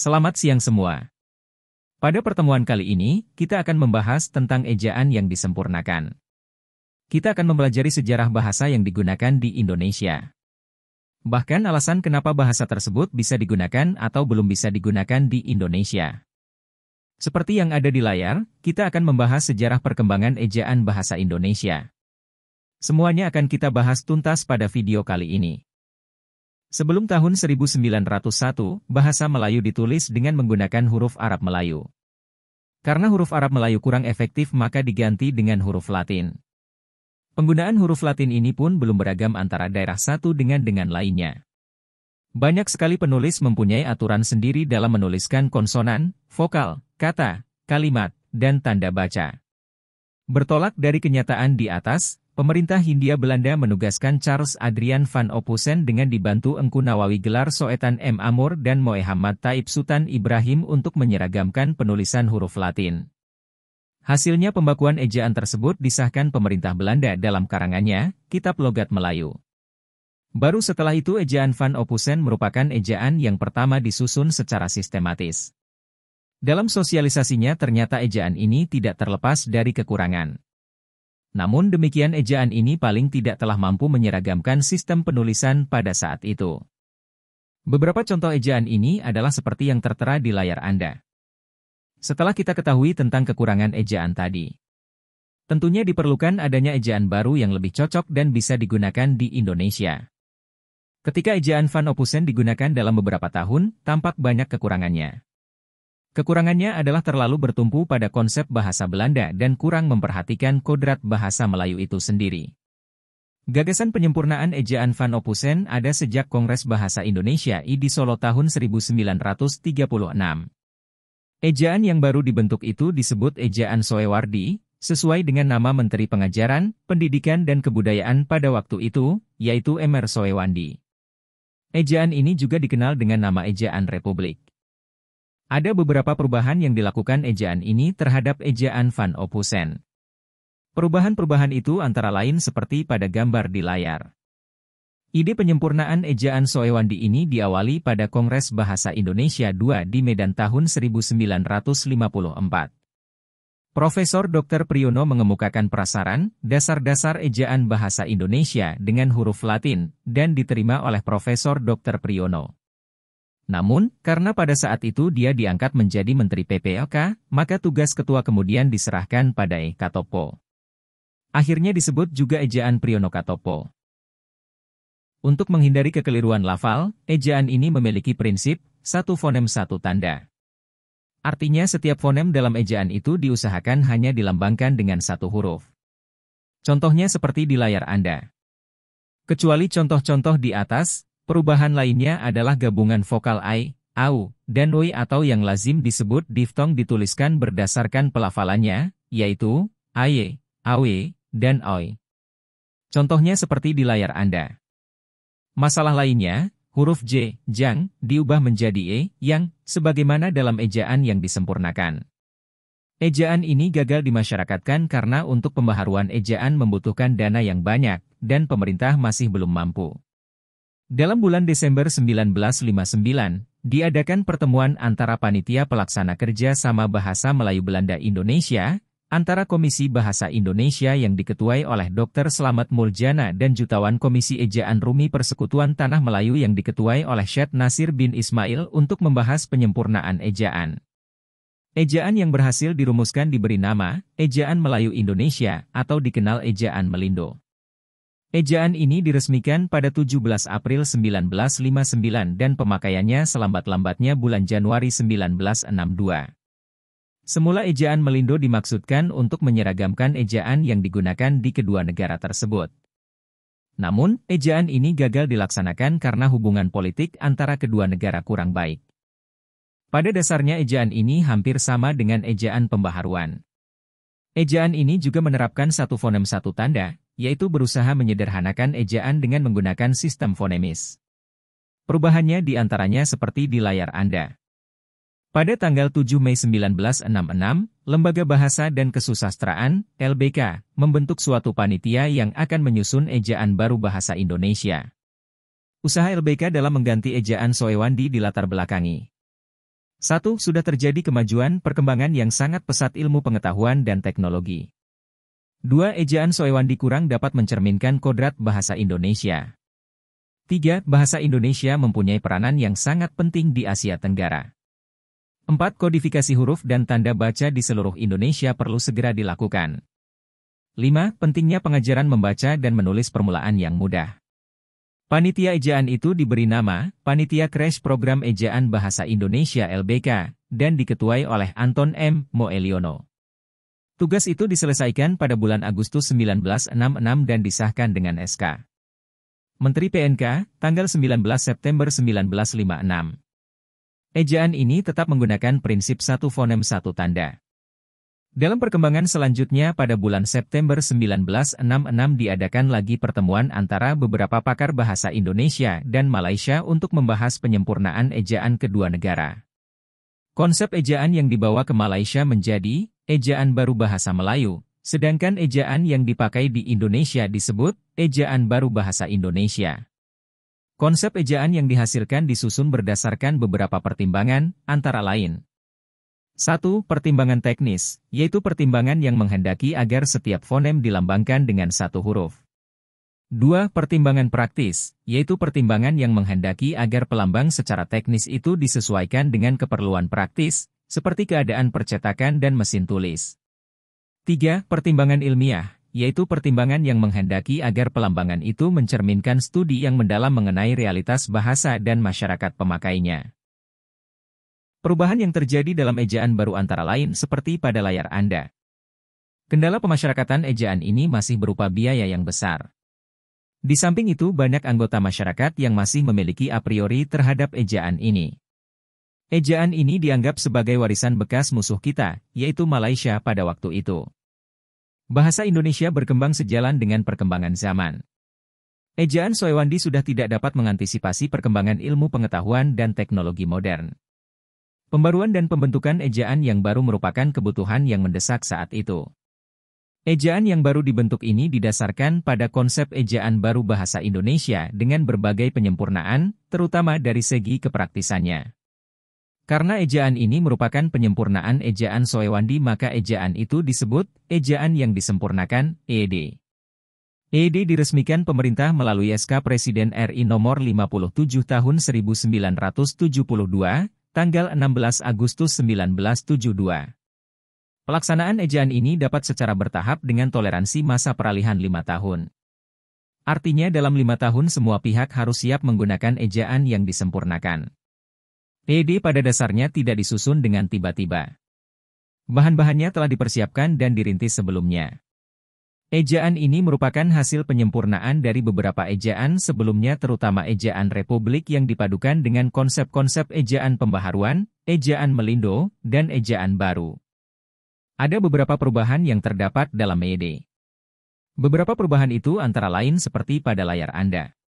Selamat siang semua. Pada pertemuan kali ini, kita akan membahas tentang ejaan yang disempurnakan. Kita akan mempelajari sejarah bahasa yang digunakan di Indonesia. Bahkan alasan kenapa bahasa tersebut bisa digunakan atau belum bisa digunakan di Indonesia. Seperti yang ada di layar, kita akan membahas sejarah perkembangan ejaan bahasa Indonesia. Semuanya akan kita bahas tuntas pada video kali ini. Sebelum tahun 1901, bahasa Melayu ditulis dengan menggunakan huruf Arab Melayu. Karena huruf Arab Melayu kurang efektif maka diganti dengan huruf Latin. Penggunaan huruf Latin ini pun belum beragam antara daerah satu dengan dengan lainnya. Banyak sekali penulis mempunyai aturan sendiri dalam menuliskan konsonan, vokal, kata, kalimat, dan tanda baca. Bertolak dari kenyataan di atas, Pemerintah Hindia Belanda menugaskan Charles Adrian van Ophusen dengan dibantu Engku Nawawi gelar Soetan M. Amur dan Moehamad Taib Sultan Ibrahim untuk menyeragamkan penulisan huruf Latin. Hasilnya pembakuan ejaan tersebut disahkan pemerintah Belanda dalam karangannya, Kitab Logat Melayu. Baru setelah itu ejaan Van Ophusen merupakan ejaan yang pertama disusun secara sistematis. Dalam sosialisasinya ternyata ejaan ini tidak terlepas dari kekurangan. Namun demikian ejaan ini paling tidak telah mampu menyeragamkan sistem penulisan pada saat itu. Beberapa contoh ejaan ini adalah seperti yang tertera di layar Anda. Setelah kita ketahui tentang kekurangan ejaan tadi, tentunya diperlukan adanya ejaan baru yang lebih cocok dan bisa digunakan di Indonesia. Ketika ejaan Van Opusen digunakan dalam beberapa tahun, tampak banyak kekurangannya. Kekurangannya adalah terlalu bertumpu pada konsep bahasa Belanda dan kurang memperhatikan kodrat bahasa Melayu itu sendiri. Gagasan penyempurnaan ejaan Van Opusen ada sejak Kongres Bahasa Indonesia I di Solo tahun 1936. Ejaan yang baru dibentuk itu disebut ejaan Soewardi, sesuai dengan nama Menteri Pengajaran, Pendidikan dan Kebudayaan pada waktu itu, yaitu Emer Soewandi. Ejaan ini juga dikenal dengan nama Ejaan Republik. Ada beberapa perubahan yang dilakukan ejaan ini terhadap ejaan Van Opusen. Perubahan-perubahan itu antara lain seperti pada gambar di layar. Ide penyempurnaan ejaan Soewandi ini diawali pada Kongres Bahasa Indonesia II di Medan tahun 1954. Profesor Dr. Priyono mengemukakan prasaran, dasar-dasar ejaan bahasa Indonesia dengan huruf Latin, dan diterima oleh Profesor Dr. Priyono. Namun, karena pada saat itu dia diangkat menjadi Menteri PPLK, maka tugas ketua kemudian diserahkan pada E. Katopo. Akhirnya disebut juga ejaan Priyono Katopo. Untuk menghindari kekeliruan lafal, ejaan ini memiliki prinsip, satu fonem satu tanda. Artinya setiap fonem dalam ejaan itu diusahakan hanya dilambangkan dengan satu huruf. Contohnya seperti di layar Anda. Kecuali contoh-contoh di atas, Perubahan lainnya adalah gabungan vokal I, AU, dan oi atau yang lazim disebut diftong dituliskan berdasarkan pelafalannya, yaitu AY, AW, dan OI. Contohnya seperti di layar Anda. Masalah lainnya, huruf J, jang, diubah menjadi E, yang, sebagaimana dalam ejaan yang disempurnakan. Ejaan ini gagal dimasyarakatkan karena untuk pembaharuan ejaan membutuhkan dana yang banyak, dan pemerintah masih belum mampu. Dalam bulan Desember 1959, diadakan pertemuan antara Panitia Pelaksana Kerja Sama Bahasa Melayu Belanda Indonesia, antara Komisi Bahasa Indonesia yang diketuai oleh Dr. Selamat Muljana dan Jutawan Komisi Ejaan Rumi Persekutuan Tanah Melayu yang diketuai oleh Syed Nasir bin Ismail untuk membahas penyempurnaan ejaan. Ejaan yang berhasil dirumuskan diberi nama Ejaan Melayu Indonesia atau dikenal Ejaan Melindo. Ejaan ini diresmikan pada 17 April 1959 dan pemakaiannya selambat-lambatnya bulan Januari 1962. Semula ejaan Melindo dimaksudkan untuk menyeragamkan ejaan yang digunakan di kedua negara tersebut. Namun, ejaan ini gagal dilaksanakan karena hubungan politik antara kedua negara kurang baik. Pada dasarnya ejaan ini hampir sama dengan ejaan pembaharuan. Ejaan ini juga menerapkan satu fonem satu tanda, yaitu berusaha menyederhanakan ejaan dengan menggunakan sistem fonemis. Perubahannya diantaranya seperti di layar Anda. Pada tanggal 7 Mei 1966, Lembaga Bahasa dan Kesusastraan, LBK, membentuk suatu panitia yang akan menyusun ejaan baru bahasa Indonesia. Usaha LBK dalam mengganti ejaan Soewandi dilatar belakangi. Satu, sudah terjadi kemajuan perkembangan yang sangat pesat ilmu pengetahuan dan teknologi. Dua, ejaan Soewandi kurang dapat mencerminkan kodrat bahasa Indonesia. Tiga, bahasa Indonesia mempunyai peranan yang sangat penting di Asia Tenggara. Empat, kodifikasi huruf dan tanda baca di seluruh Indonesia perlu segera dilakukan. Lima, pentingnya pengajaran membaca dan menulis permulaan yang mudah. Panitia ejaan itu diberi nama Panitia Crash Program Ejaan Bahasa Indonesia LBK dan diketuai oleh Anton M. Moeliono. Tugas itu diselesaikan pada bulan Agustus 1966 dan disahkan dengan SK. Menteri PNK, tanggal 19 September 1956. Ejaan ini tetap menggunakan prinsip satu fonem satu tanda. Dalam perkembangan selanjutnya pada bulan September 1966 diadakan lagi pertemuan antara beberapa pakar bahasa Indonesia dan Malaysia untuk membahas penyempurnaan ejaan kedua negara. Konsep ejaan yang dibawa ke Malaysia menjadi ejaan baru bahasa Melayu, sedangkan ejaan yang dipakai di Indonesia disebut ejaan baru bahasa Indonesia. Konsep ejaan yang dihasilkan disusun berdasarkan beberapa pertimbangan, antara lain 1. Pertimbangan teknis, yaitu pertimbangan yang menghendaki agar setiap fonem dilambangkan dengan satu huruf. 2. Pertimbangan praktis, yaitu pertimbangan yang menghendaki agar pelambang secara teknis itu disesuaikan dengan keperluan praktis, seperti keadaan percetakan dan mesin tulis. 3. Pertimbangan ilmiah, yaitu pertimbangan yang menghendaki agar pelambangan itu mencerminkan studi yang mendalam mengenai realitas bahasa dan masyarakat pemakainya. Perubahan yang terjadi dalam ejaan baru antara lain seperti pada layar Anda. Kendala pemasyarakatan ejaan ini masih berupa biaya yang besar. Di samping itu, banyak anggota masyarakat yang masih memiliki a priori terhadap ejaan ini. Ejaan ini dianggap sebagai warisan bekas musuh kita, yaitu Malaysia pada waktu itu. Bahasa Indonesia berkembang sejalan dengan perkembangan zaman. Ejaan Soewandi sudah tidak dapat mengantisipasi perkembangan ilmu pengetahuan dan teknologi modern. Pembaruan dan pembentukan ejaan yang baru merupakan kebutuhan yang mendesak saat itu. Ejaan yang baru dibentuk ini didasarkan pada konsep ejaan baru bahasa Indonesia dengan berbagai penyempurnaan, terutama dari segi kepraktisannya. Karena ejaan ini merupakan penyempurnaan ejaan Soewandi maka ejaan itu disebut ejaan yang disempurnakan, ED. ED diresmikan pemerintah melalui SK Presiden RI nomor 57 tahun 1972 tanggal 16 Agustus 1972. Pelaksanaan ejaan ini dapat secara bertahap dengan toleransi masa peralihan lima tahun. Artinya dalam lima tahun semua pihak harus siap menggunakan ejaan yang disempurnakan. PD pada dasarnya tidak disusun dengan tiba-tiba. Bahan-bahannya telah dipersiapkan dan dirintis sebelumnya. Ejaan ini merupakan hasil penyempurnaan dari beberapa ejaan sebelumnya terutama ejaan Republik yang dipadukan dengan konsep-konsep ejaan pembaharuan, ejaan melindo, dan ejaan baru. Ada beberapa perubahan yang terdapat dalam Mede. Beberapa perubahan itu antara lain seperti pada layar Anda.